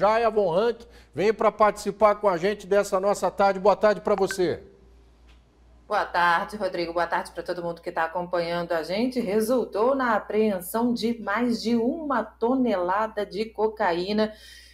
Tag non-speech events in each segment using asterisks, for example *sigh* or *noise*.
Jaya Von Rank, vem para participar com a gente dessa nossa tarde. Boa tarde para você. Boa tarde, Rodrigo. Boa tarde para todo mundo que está acompanhando a gente. Resultou na apreensão de mais de uma tonelada de cocaína.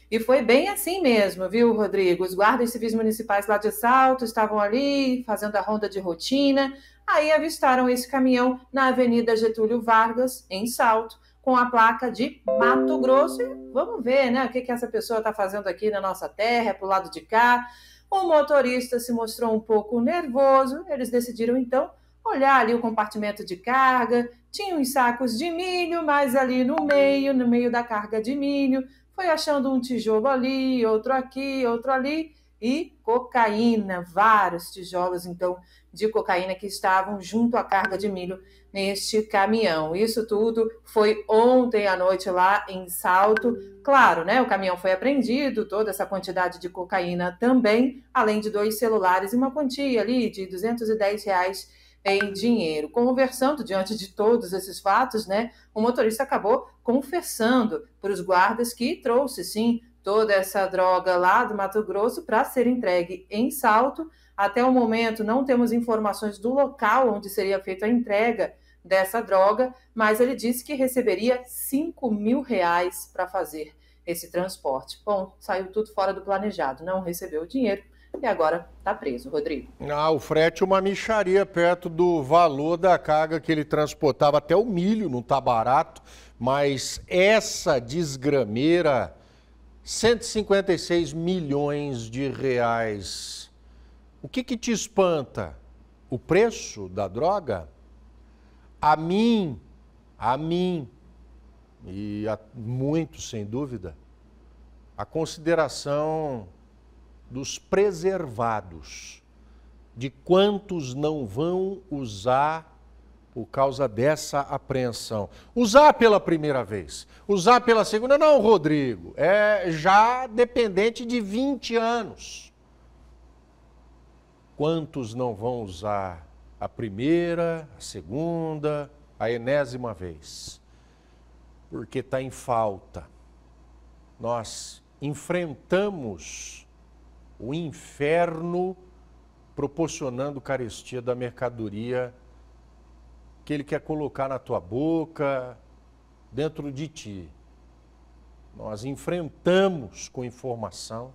E foi bem assim mesmo, viu, Rodrigo? Os guardas civis municipais lá de Salto estavam ali fazendo a ronda de rotina. Aí avistaram esse caminhão na Avenida Getúlio Vargas, em Salto com a placa de Mato Grosso. E vamos ver, né? O que, que essa pessoa está fazendo aqui na nossa terra, para o lado de cá. O motorista se mostrou um pouco nervoso. Eles decidiram então olhar ali o compartimento de carga. Tinha uns sacos de milho, mas ali no meio, no meio da carga de milho, foi achando um tijolo ali, outro aqui, outro ali e cocaína, vários tijolos então de cocaína que estavam junto à carga de milho neste caminhão. Isso tudo foi ontem à noite lá em Salto. Claro, né? O caminhão foi apreendido, toda essa quantidade de cocaína também, além de dois celulares e uma quantia ali de 210 reais em dinheiro. Conversando diante de todos esses fatos, né, o motorista acabou confessando para os guardas que trouxe sim toda essa droga lá do Mato Grosso para ser entregue em salto. Até o momento, não temos informações do local onde seria feita a entrega dessa droga, mas ele disse que receberia 5 mil reais para fazer esse transporte. Bom, saiu tudo fora do planejado, não recebeu o dinheiro e agora está preso, Rodrigo. Ah, o frete é uma micharia perto do valor da carga que ele transportava, até o milho não está barato, mas essa desgrameira 156 milhões de reais. O que, que te espanta? O preço da droga? A mim, a mim, e a muito sem dúvida, a consideração dos preservados, de quantos não vão usar por causa dessa apreensão. Usar pela primeira vez, usar pela segunda, não, Rodrigo, é já dependente de 20 anos. Quantos não vão usar a primeira, a segunda, a enésima vez? Porque está em falta. Nós enfrentamos o inferno proporcionando carestia da mercadoria que ele quer colocar na tua boca, dentro de ti. Nós enfrentamos com informação,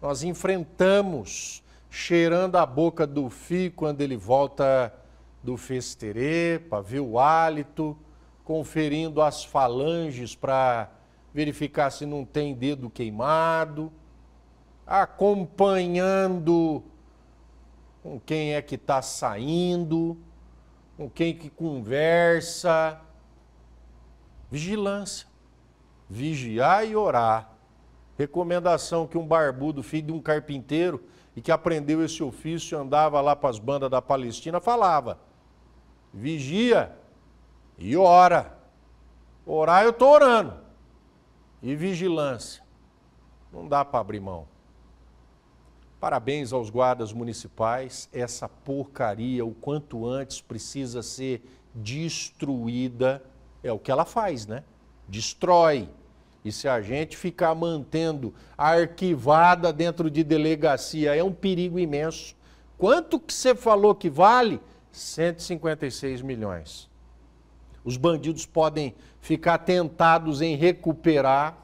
nós enfrentamos cheirando a boca do fio quando ele volta do festerê, para ver o hálito, conferindo as falanges para verificar se não tem dedo queimado, acompanhando com quem é que está saindo com quem que conversa. Vigilância. Vigiar e orar. Recomendação que um barbudo, filho de um carpinteiro, e que aprendeu esse ofício, andava lá para as bandas da Palestina, falava: vigia e ora. Orar eu estou orando. E vigilância. Não dá para abrir mão. Parabéns aos guardas municipais. Essa porcaria, o quanto antes, precisa ser destruída. É o que ela faz, né? Destrói. E se a gente ficar mantendo arquivada dentro de delegacia, é um perigo imenso. Quanto que você falou que vale? 156 milhões. Os bandidos podem ficar tentados em recuperar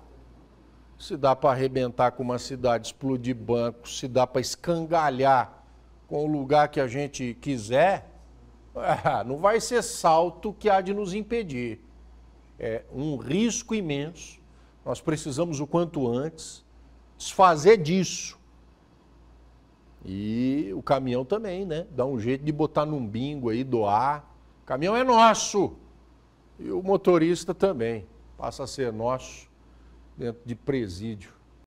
se dá para arrebentar com uma cidade, explodir banco, se dá para escangalhar com o lugar que a gente quiser, *laughs* ah, não vai ser salto que há de nos impedir. É um risco imenso. Nós precisamos o quanto antes desfazer disso. E o caminhão também, né? Dá um jeito de botar num bingo aí, doar. O caminhão é nosso. E o motorista também passa a ser nosso. É, de presídio.